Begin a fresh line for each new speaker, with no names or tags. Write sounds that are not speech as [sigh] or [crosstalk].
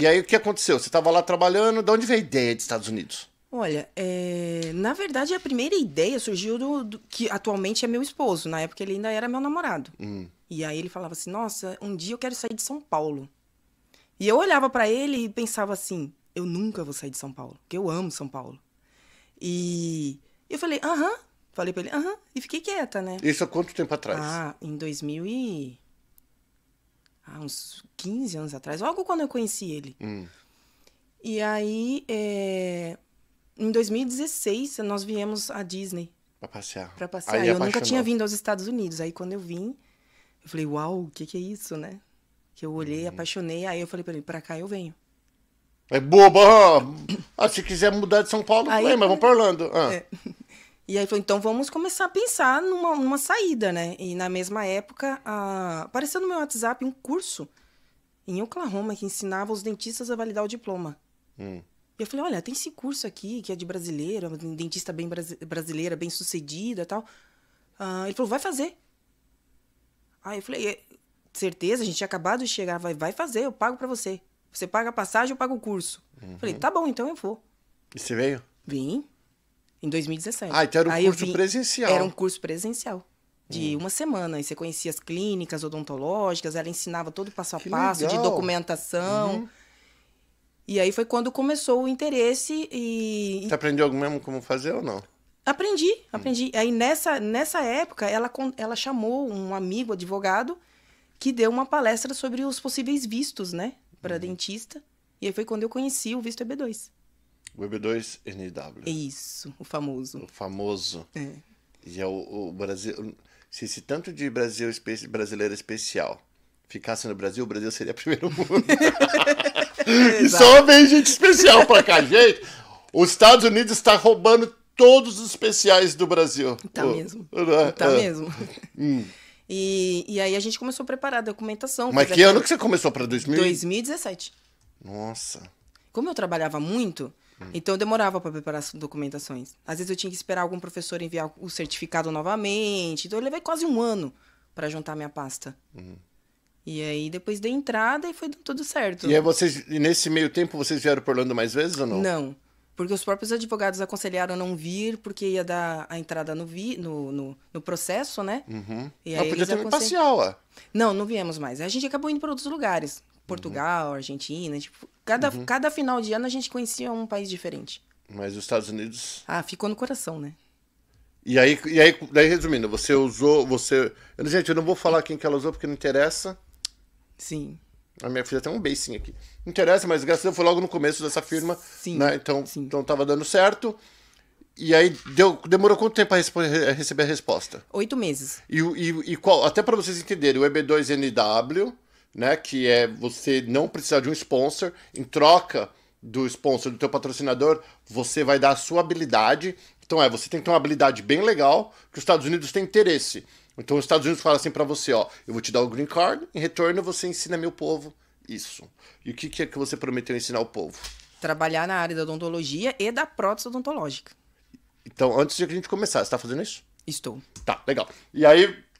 E aí o que aconteceu? Você estava lá trabalhando, de onde veio a ideia de Estados Unidos?
Olha, é... na verdade a primeira ideia surgiu do, do, que atualmente é meu esposo. Na época ele ainda era meu namorado. Hum. E aí ele falava assim: Nossa, um dia eu quero sair de São Paulo. E eu olhava para ele e pensava assim: Eu nunca vou sair de São Paulo, porque eu amo São Paulo. E eu falei: Aham. Falei para ele: Aham. E fiquei quieta, né?
Isso há quanto tempo atrás?
Ah, em 2000 e uns 15 anos atrás, logo quando eu conheci ele. Hum. E aí, é... em 2016, nós viemos à Disney. Pra passear. Pra passear. Aí eu apaixonou. nunca tinha vindo aos Estados Unidos. Aí quando eu vim, eu falei, uau, o que, que é isso, né? Que eu olhei, hum. apaixonei. Aí eu falei pra ele, pra cá eu venho. É boba! Ah, se quiser mudar de São Paulo, aí, vem, mas vamos pra Orlando. Ah. É. E aí falou, então vamos começar a pensar numa, numa saída, né? E na mesma época, a... apareceu no meu WhatsApp um curso em Oklahoma que ensinava os dentistas a validar o diploma. Hum. E eu falei, olha, tem esse curso aqui que é de brasileira, dentista bem brasileira, bem sucedida e tal. Uh, ele falou, vai fazer. Aí eu falei, é, certeza, a gente tinha acabado de chegar, vai, vai fazer, eu pago para você. Você paga a passagem, eu pago o curso. Uhum. Falei, tá bom, então eu vou. E você veio? Vim. Em 2017. Ah, então era um aí curso vim, presencial. Era um curso presencial. De hum. uma semana. E você conhecia as clínicas odontológicas, ela ensinava todo o passo a que passo legal. de documentação. Uhum. E aí foi quando começou o interesse e.
Você aprendeu mesmo como fazer ou não?
Aprendi, hum. aprendi. Aí nessa, nessa época, ela, ela chamou um amigo advogado que deu uma palestra sobre os possíveis vistos, né? Para uhum. dentista. E aí foi quando eu conheci o visto EB2.
O EB2NW. Isso, o famoso. O famoso. É. E é o, o Brasil. Se esse tanto de Brasil espe... brasileiro especial ficasse no Brasil, o Brasil seria [laughs] primeiro mundo. e só vem gente especial pra cá, gente. Os Estados Unidos está roubando todos os especiais do Brasil. Tá mesmo. Né? tá é. mesmo.
Hum. E, e aí a gente começou a preparar a documentação. Mas que ano que você começou para 2000? 2017.
Nossa.
Como eu trabalhava muito, então eu demorava para preparar as documentações. Às vezes eu tinha que esperar algum professor enviar o certificado novamente. Então eu levei quase um ano para juntar minha pasta. Uhum. E aí depois dei entrada e foi tudo certo. E aí
vocês, nesse meio tempo, vocês vieram por Orlando mais vezes ou não? Não.
Porque os próprios advogados aconselharam não vir, porque ia dar a entrada no, vi, no, no, no processo, né? Uhum. E aí Mas podia ter aconsel... passear Não, não viemos mais. A gente acabou indo para outros lugares. Portugal, uhum. Argentina, tipo, cada, uhum. cada final de ano a gente conhecia um país diferente.
Mas os Estados Unidos.
Ah, ficou no coração, né?
E aí, e aí daí, resumindo, você usou. você Gente, eu não vou falar quem que ela usou porque não interessa. Sim. A minha filha tem um beicinho aqui. Não interessa, mas graças a Deus foi logo no começo dessa firma. Sim. Né? Então, Sim. então tava dando certo. E aí deu, demorou quanto tempo para receber a resposta? Oito meses. E, e, e qual? Até para vocês entenderem, o EB2NW né? Que é você não precisar de um sponsor. Em troca do sponsor, do teu patrocinador, você vai dar a sua habilidade. Então é, você tem que ter uma habilidade bem legal que os Estados Unidos têm interesse. Então os Estados Unidos falam assim para você, ó, eu vou te dar o green card, em retorno você ensina meu povo isso. E o que, que é que você prometeu ensinar o povo?
Trabalhar na área da odontologia e da prótese odontológica.
Então, antes de a gente começar, você está fazendo isso? Estou. Tá, legal. E aí,